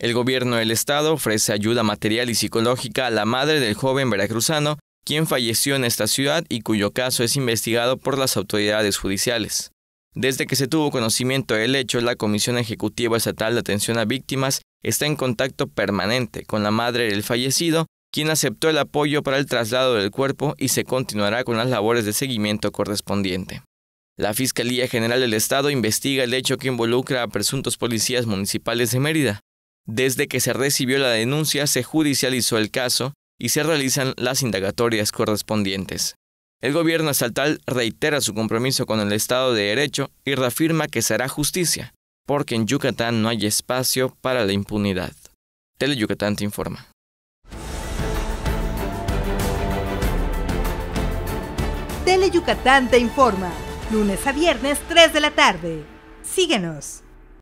El gobierno del estado ofrece ayuda material y psicológica a la madre del joven veracruzano, quien falleció en esta ciudad y cuyo caso es investigado por las autoridades judiciales. Desde que se tuvo conocimiento del hecho, la Comisión Ejecutiva Estatal de Atención a Víctimas está en contacto permanente con la madre del fallecido, quien aceptó el apoyo para el traslado del cuerpo y se continuará con las labores de seguimiento correspondiente. La Fiscalía General del Estado investiga el hecho que involucra a presuntos policías municipales de Mérida. Desde que se recibió la denuncia se judicializó el caso y se realizan las indagatorias correspondientes. El gobierno estatal reitera su compromiso con el Estado de Derecho y reafirma que será justicia, porque en Yucatán no hay espacio para la impunidad. Tele Yucatán te informa. Tele Yucatán te informa, lunes a viernes 3 de la tarde. Síguenos.